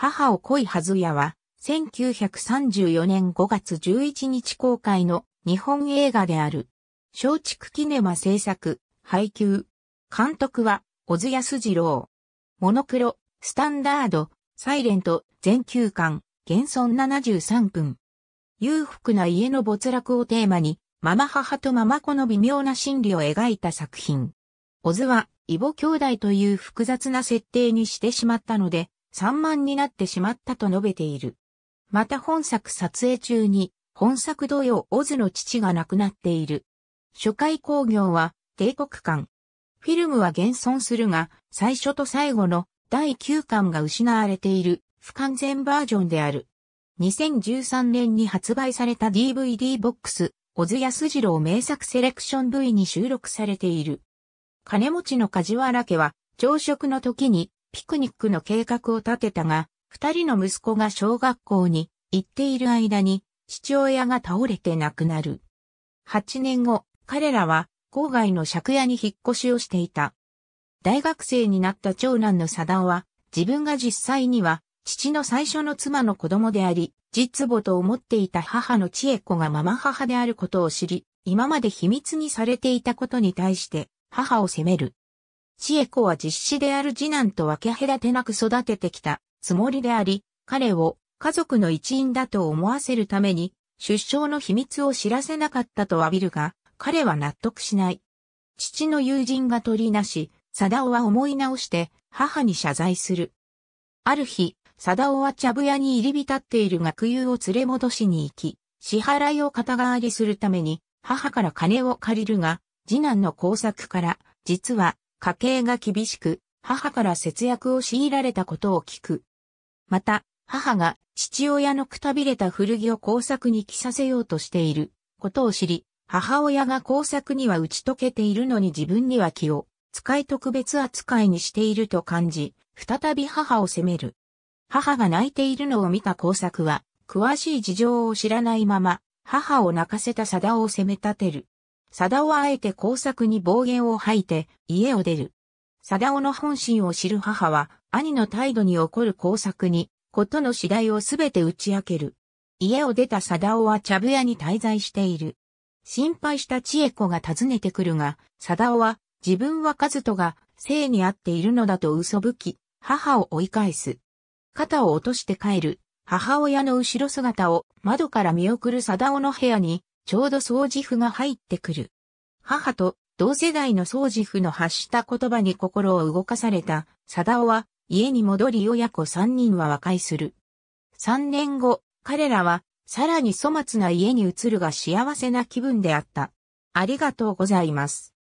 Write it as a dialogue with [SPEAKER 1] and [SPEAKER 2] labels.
[SPEAKER 1] 母を恋はずやは、1934年5月11日公開の日本映画である。松竹キネマ制作、配給。監督は、小津安二郎。モノクロ、スタンダード、サイレント、全球巻、現存73分。裕福な家の没落をテーマに、ママ母とママ子の微妙な心理を描いた作品。小津は、異母兄弟という複雑な設定にしてしまったので、散漫になってしまったと述べている。また本作撮影中に、本作同様オズの父が亡くなっている。初回興行は帝国館。フィルムは現存するが、最初と最後の第9巻が失われている不完全バージョンである。2013年に発売された DVD ボックス、小津安二郎名作セレクション V に収録されている。金持ちの梶原家は朝食の時にピクニックの計画を立てたが、二人の息子が小学校に行っている間に、父親が倒れて亡くなる。八年後、彼らは郊外の借家に引っ越しをしていた。大学生になった長男の佐田は、自分が実際には父の最初の妻の子供であり、実母と思っていた母の千恵子がママ母であることを知り、今まで秘密にされていたことに対して母を責める。千恵子は実子である次男と分け隔てなく育ててきたつもりであり、彼を家族の一員だと思わせるために、出生の秘密を知らせなかったと浴びるが、彼は納得しない。父の友人が取りなし、貞夫は思い直して母に謝罪する。ある日、貞夫は茶部屋に入り浸っている学友を連れ戻しに行き、支払いを肩代わりするために母から金を借りるが、次男の工作から、実は家計が厳しく、母から節約を強いられたことを聞く。また、母が父親のくたびれた古着を工作に着させようとしていることを知り、母親が工作には打ち解けているのに自分には気を使い特別扱いにしていると感じ、再び母を責める。母が泣いているのを見た工作は、詳しい事情を知らないまま、母を泣かせた貞を責め立てる。貞夫はあえて工作に暴言を吐いて家を出る。貞夫の本心を知る母は兄の態度に起こる工作にことの次第をすべて打ち明ける。家を出た貞夫は茶部屋に滞在している。心配した千恵子が訪ねてくるが、貞夫は自分は和人が生に合っているのだと嘘吹き、母を追い返す。肩を落として帰る、母親の後ろ姿を窓から見送る貞夫の部屋にちょうど掃除婦が入ってくる。母と同世代の掃除婦の発した言葉に心を動かされた、貞夫は家に戻り親子三人は和解する。三年後、彼らはさらに粗末な家に移るが幸せな気分であった。ありがとうございます。